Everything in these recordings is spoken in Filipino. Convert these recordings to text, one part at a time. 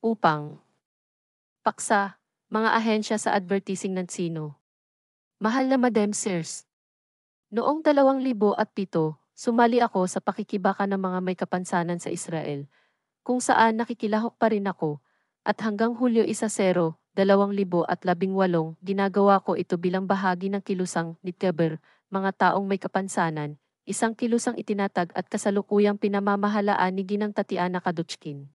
upang paksa mga ahensya sa advertising ng sino. Mahal na Madam Sirs, noong 2007 sumali ako sa pakikibaka ng mga may kapansanan sa Israel, kung saan nakikilahok pa rin ako, at hanggang Hulyo 1-0, 2018 ginagawa ko ito bilang bahagi ng kilusang Nitkeber, mga taong may kapansanan, isang kilusang itinatag at kasalukuyang pinamamahalaan ni Ginang Tatiana Kaduchkin.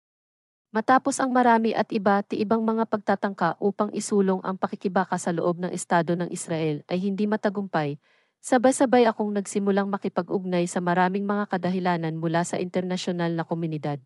Matapos ang marami at iba ti ibang mga pagtatangka upang isulong ang pakikibaka sa loob ng Estado ng Israel ay hindi matagumpay, sabay-sabay akong nagsimulang makipag-ugnay sa maraming mga kadahilanan mula sa internasyonal na komunidad.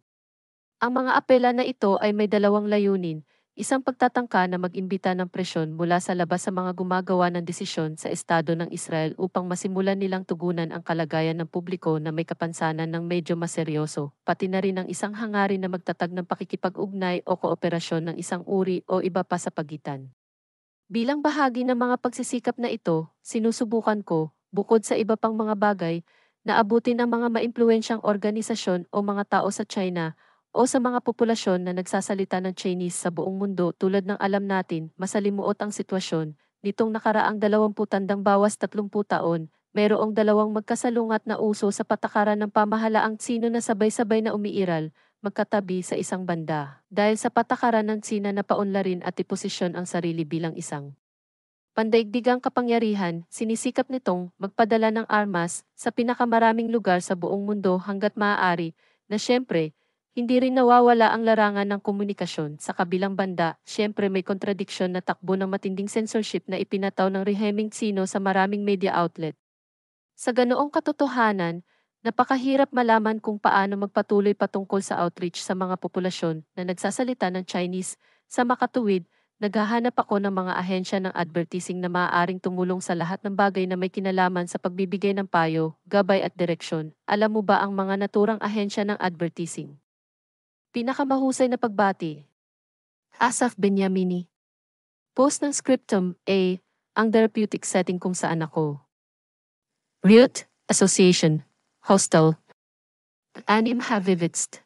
Ang mga apela na ito ay may dalawang layunin, Isang pagtatangka na mag-imbita ng presyon mula sa labas sa mga gumagawa ng desisyon sa Estado ng Israel upang masimulan nilang tugunan ang kalagayan ng publiko na may kapansanan ng medyo maseryoso, pati na rin ang isang hangarin na magtatag ng pakikipag-ugnay o kooperasyon ng isang uri o iba pa sa pagitan. Bilang bahagi ng mga pagsisikap na ito, sinusubukan ko, bukod sa iba pang mga bagay, na abutin ang mga maimpluensyang organisasyon o mga tao sa China, o sa mga populasyon na nagsasalita ng Chinese sa buong mundo tulad ng alam natin, masalimuot ang sitwasyon, nitong nakaraang 20 tandang bawas 30 taon, mayroong dalawang magkasalungat na uso sa patakaran ng pamahalaang Tsino na sabay-sabay na umiiral, magkatabi sa isang banda, dahil sa patakaran ng Tsina na paunlarin at iposisyon ang sarili bilang isang pandaigdigang kapangyarihan, sinisikap nitong magpadala ng armas sa pinakamaraming lugar sa buong mundo hanggat maaari, na siyempre, hindi rin nawawala ang larangan ng komunikasyon. Sa kabilang banda, siyempre may kontradiksyon na takbo ng matinding censorship na ipinataw ng reheming Tsino sa maraming media outlet. Sa ganoong katotohanan, napakahirap malaman kung paano magpatuloy patungkol sa outreach sa mga populasyon na nagsasalita ng Chinese. Sa makatuwid, naghahanap ako ng mga ahensya ng advertising na maaaring tumulong sa lahat ng bagay na may kinalaman sa pagbibigay ng payo, gabay at direksyon. Alam mo ba ang mga naturang ahensya ng advertising? Pinakamahusay na pagbati. Asaf Benyamini. Post ng scriptum A, ang therapeutic setting kung saan ako. Riot, Association, Hostel. Anim Havivitst.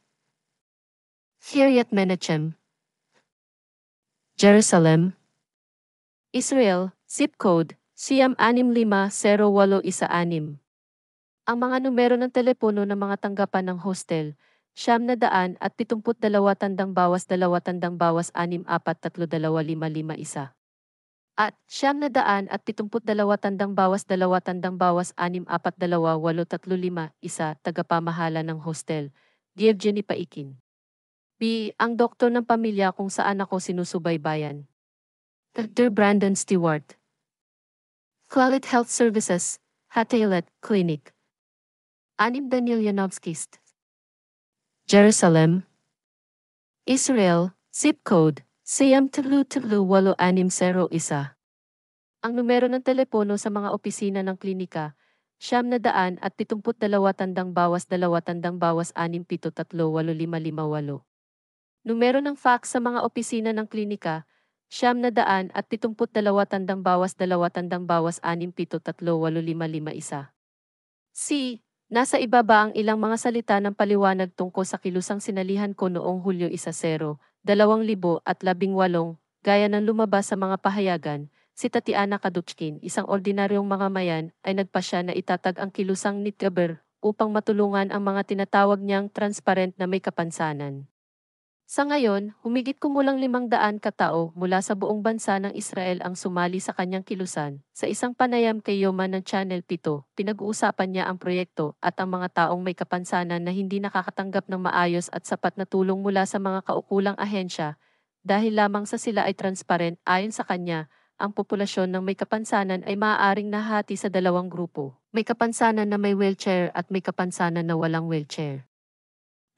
Kiryat Menachem. Jerusalem. Israel, zip code, siyam anim lima isa anim. Ang mga numero ng telepono ng mga tanggapan ng hostel, siyam na daan at pitumput dalawa tandang bawas dalawa tandang bawas anim apat tatlo dalawa lima lima isa. At siyam na daan at pitumput dalawa tandang bawas dalawa tandang bawas anim apat dalawa walo tatlo lima isa tagapamahala ng hostel, Dievgeny Paikin. B. Ang doktor ng pamilya kung saan ako sinusubaybayan. Dr. Brandon Stewart. Clalit Health Services, Hataylet Clinic. Anim Daniel Yanowskist. Jerusalem, Israel, zip code, Siam Tulu Tulu 8601. Ang numero ng telepono sa mga opisina ng klinika, siyam na daan at titumput dalawa tandang bawas dalawa tandang bawas anim pito tatlo walo lima lima walo. Numero ng fax sa mga opisina ng klinika, siyam na daan at titumput dalawa tandang bawas dalawa tandang bawas anim pito tatlo walo lima lima isa. C. Nasa ibaba ang ilang mga salita ng paliwanag tungkol sa kilusang sinalihan ko noong Hulyo 1-0, 2018, gaya ng lumabas sa mga pahayagan, si Tatiana Kaduchkin, isang ordinaryong mga mayan, ay nagpasya na itatag ang kilusang Nitgaber upang matulungan ang mga tinatawag niyang transparent na may kapansanan. Sa ngayon, humigit kumulang 500 katao mula sa buong bansa ng Israel ang sumali sa kanyang kilusan. Sa isang panayam kay Yoma ng Channel 7, pinag-uusapan niya ang proyekto at ang mga taong may kapansanan na hindi nakakatanggap ng maayos at sapat na tulong mula sa mga kaukulang ahensya dahil lamang sa sila ay transparent ayon sa kanya ang populasyon ng may kapansanan ay maaaring nahati sa dalawang grupo. May kapansanan na may wheelchair at may kapansanan na walang wheelchair.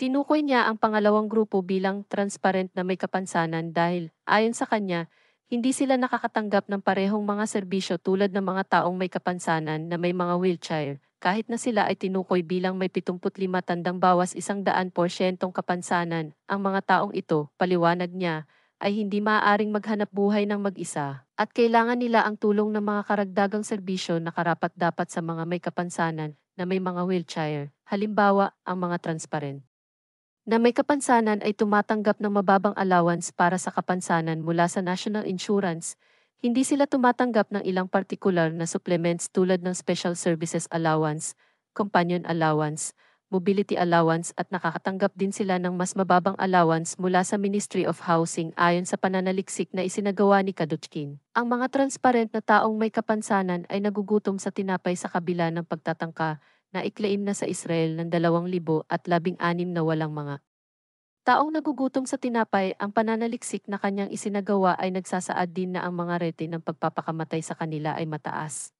Tinukoy niya ang pangalawang grupo bilang transparent na may kapansanan dahil, ayon sa kanya, hindi sila nakakatanggap ng parehong mga serbisyo tulad ng mga taong may kapansanan na may mga wheelchair, kahit na sila ay tinukoy bilang may 75 tandang bawas isang daan porsyentong kapansanan. Ang mga taong ito, paliwanag niya, ay hindi maaaring maghanap buhay ng mag-isa at kailangan nila ang tulong ng mga karagdagang serbisyo na karapat dapat sa mga may kapansanan na may mga wheelchair. Halimbawa, ang mga transparent na may kapansanan ay tumatanggap ng mababang allowance para sa kapansanan mula sa National Insurance, hindi sila tumatanggap ng ilang partikular na supplements tulad ng Special Services Allowance, Companion Allowance, Mobility Allowance at nakakatanggap din sila ng mas mababang allowance mula sa Ministry of Housing ayon sa pananaliksik na isinagawa ni Kaduchkin. Ang mga transparent na taong may kapansanan ay nagugutom sa tinapay sa kabila ng pagtatangka na iklaim na sa Israel ng 2,016 na walang mga Taong nagugutom sa tinapay, ang pananaliksik na kanyang isinagawa ay nagsasaad din na ang mga rete ng pagpapakamatay sa kanila ay mataas.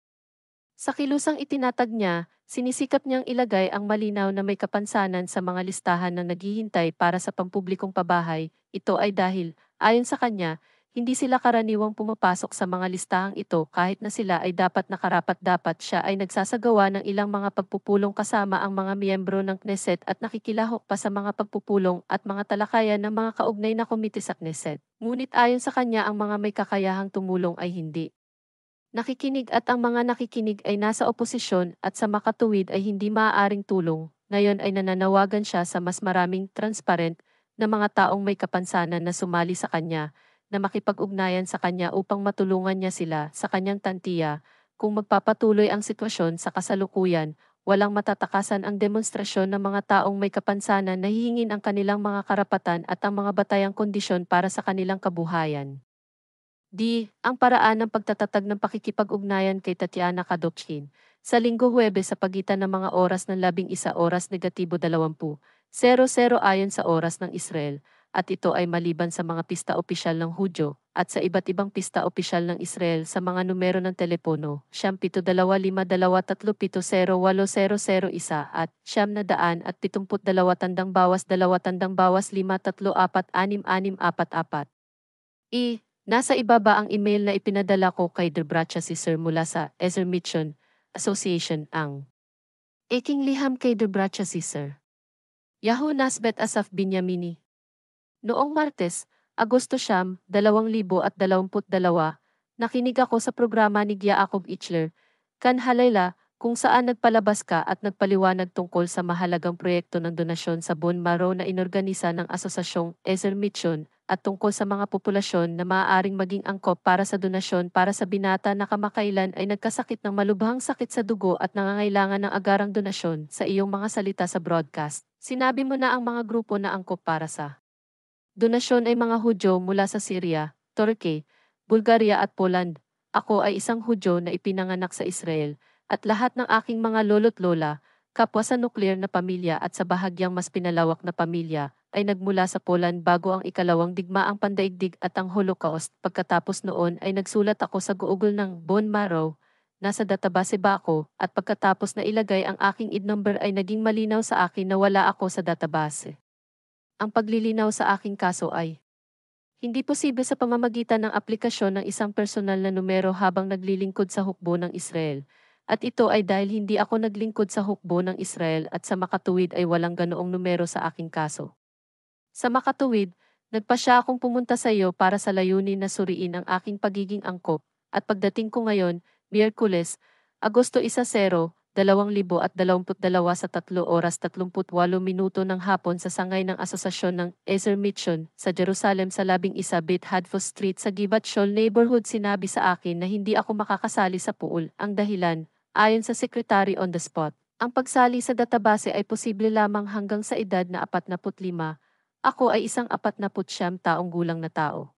Sa kilusang itinatag niya, sinisikap niyang ilagay ang malinaw na may kapansanan sa mga listahan na naghihintay para sa pampublikong pabahay. Ito ay dahil, ayon sa kanya, hindi sila karaniwang pumapasok sa mga listahang ito kahit na sila ay dapat nakarapat-dapat siya ay nagsasagawa ng ilang mga pagpupulong kasama ang mga miyembro ng Knesset at nakikilahok pa sa mga pagpupulong at mga talakayan ng mga kaugnay na komite sa Knesset. Ngunit ayon sa kanya ang mga may kakayahang tumulong ay hindi nakikinig at ang mga nakikinig ay nasa oposisyon at sa makatuwid ay hindi maaaring tulong. Ngayon ay nananawagan siya sa mas maraming transparent na mga taong may kapansanan na sumali sa kanya na makipag-ugnayan sa kanya upang matulungan niya sila sa kanyang tantiya. Kung magpapatuloy ang sitwasyon sa kasalukuyan, walang matatakasan ang demonstrasyon ng mga taong may kapansanan na hihingin ang kanilang mga karapatan at ang mga batayang kondisyon para sa kanilang kabuhayan. D. Ang paraan ng pagtatatag ng pakikipag-ugnayan kay Tatiana Kadokhin sa linggo Huwebes sa pagitan ng mga oras ng labing isa oras negatibo 20.00 ayon sa oras ng Israel, at ito ay maliban sa mga pista opisyal ng Hudyo at sa iba't ibang pista opisyal ng Israel sa mga numero ng telepono, siyam pito dalawa lima dalawa tatlo pito zero walo zero zero isa at siyam na daan at pitumput dalawa tandang bawas dalawa tandang bawas lima tatlo apat anim anim apat apat. E, nasa ibaba ang email na ipinadala ko kay Debracha si Sir mula sa Ezer Mission Association ang Iking liham kay Debracha si Sir. Yahoo Nasbet Asaf Binyamini Noong Martes, Agosto 9, 2022, nakinig ako sa programa ni Giacob Jacob Kan Halayla, kung saan nagpalabas ka at nagpaliwanag tungkol sa mahalagang proyekto ng donasyon sa bone Marrow na inorganisa ng Asosasyong Ezer Mitchon at tungkol sa mga populasyon na maaaring maging angkop para sa donasyon para sa binata na kamakailan ay nagkasakit ng malubhang sakit sa dugo at nangangailangan ng agarang donasyon sa iyong mga salita sa broadcast. Sinabi mo na ang mga grupo na angkop para sa Donasyon ay mga Hudyo mula sa Syria, Turkey, Bulgaria at Poland. Ako ay isang Hudyo na ipinanganak sa Israel, at lahat ng aking mga lolo't lola, kapwa sa nuklear na pamilya at sa bahagyang mas pinalawak na pamilya, ay nagmula sa Poland bago ang ikalawang digmaang pandaigdig at ang Holocaust. Pagkatapos noon ay nagsulat ako sa Google ng bone marrow, nasa database ba ako, at pagkatapos na ilagay ang aking id number ay naging malinaw sa akin na wala ako sa database ang paglilinaw sa aking kaso ay hindi posible sa pamamagitan ng aplikasyon ng isang personal na numero habang naglilingkod sa hukbo ng Israel. At ito ay dahil hindi ako naglingkod sa hukbo ng Israel at sa makatuwid ay walang ganoong numero sa aking kaso. Sa makatuwid, nagpa siya akong pumunta sa iyo para sa layunin na suriin ang aking pagiging angkop, at pagdating ko ngayon, Miyerkules, Agosto 1-0, 2022 sa 3 oras 38 minuto ng hapon sa sangay ng Asosasyon ng Ezer Mission sa Jerusalem sa 11 Bit Hadford Street sa Givat Shoal neighborhood sinabi sa akin na hindi ako makakasali sa pool. Ang dahilan, ayon sa secretary on the spot, ang pagsali sa database ay posible lamang hanggang sa edad na 45. Ako ay isang 49 taong gulang na tao.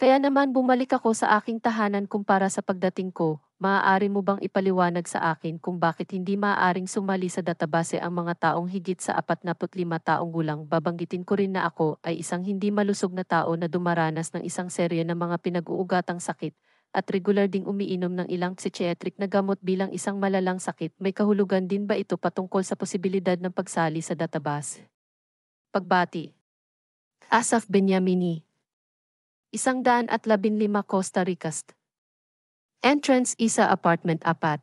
Kaya naman bumalik ako sa aking tahanan kumpara sa pagdating ko, maaari mo bang ipaliwanag sa akin kung bakit hindi maaaring sumali sa database ang mga taong higit sa 45 taong gulang? Babanggitin ko rin na ako ay isang hindi malusog na tao na dumaranas ng isang serye ng mga pinag-uugatang sakit at regular ding umiinom ng ilang psychiatric na gamot bilang isang malalang sakit. May kahulugan din ba ito patungkol sa posibilidad ng pagsali sa database? Pagbati Asaf Benyamini Isang daan at labinlima Costa Ricast Entrance Isa Apartment apat.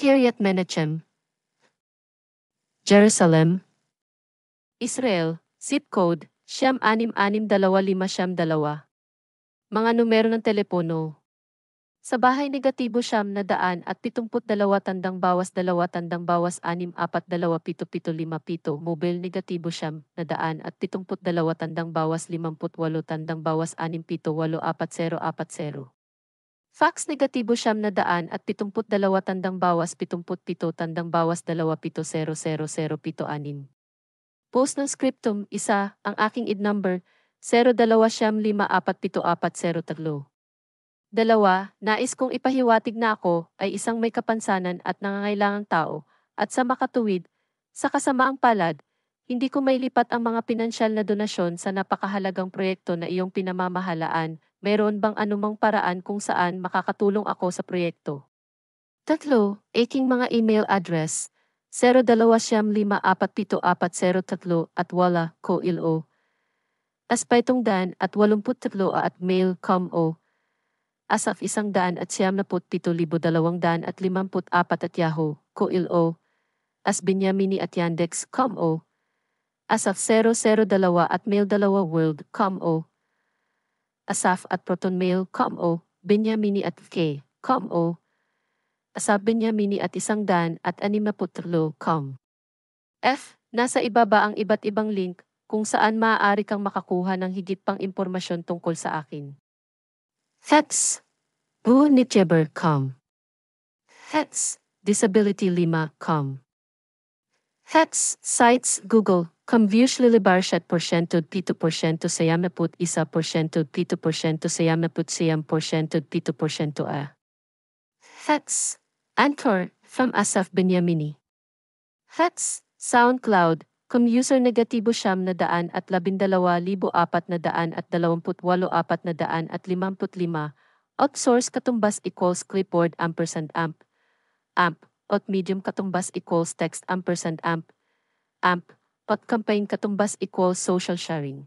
Kiryat Menachem. Jerusalem. Israel, zip code, siyam anim anim dalawa lima siyam dalawa. Mga numero ng telepono. Sa bahay negatibo siyam na daan at pitumput dalawa tandang bawas dalawa tandang bawas anim apat dalawa pito pito lima pito. Mobile negatibo siyam na daan at pitumput dalawa tandang bawas limamput walo tandang bawas anim pito walo apat zero apat zero. Fax negatibo siyam na daan at pitumput dalawa tandang bawas pitumput pito tandang bawas dalawa pito zero zero zero pito anin. Post ng scriptum, isa, ang aking id number, zero dalawa siyam lima apat pito apat zero taglo. Dalawa, nais kong ipahiwatig na ako ay isang may kapansanan at nangangailangang tao, at sa makatuwid, sa kasamaang palad, hindi ko mailipat ang mga pinansyal na donasyon sa napakahalagang proyekto na iyong pinamamahalaan meron bang anumang paraan kung saan makakatulong ako sa proyekto? Tatlo, aking mga email address 029547403 at wala ko ilo. Aspaytong daan at walumput tatlo at mail com o asaf isang daan at siyam naput pito libo dalawang daan at limamput apat at yahoo ko ilo as Binyamini at Yandex.com o. As of 002 at Mail2 World.com o. Asaf at Protonmail, Como, Benyamini at K, Como, Asaf Benyamini at isang dan at animaputlo, Com. F. Nasa ibaba ang iba't ibang link kung saan maaari kang makakuha ng higit pang impormasyon tungkol sa akin. Thanks. Bu ni Disability Lima.com Hex Sites Google Kambius lilibarsyat porsyento pito porsyento sayamaput isa porsyento pito porsyento sayamaput siyam porsyento pito porsyento a. That's Anchor from Asaf Benyamini. That's SoundCloud, kum user negatibo siyam na daan at labindalawa libo apat na daan at dalawamput walo apat na daan at limamput lima, outsource katumbas equals clipboard ampersand amp, amp, out medium katumbas equals text ampersand amp, amp, But campaign katumbas equals social sharing.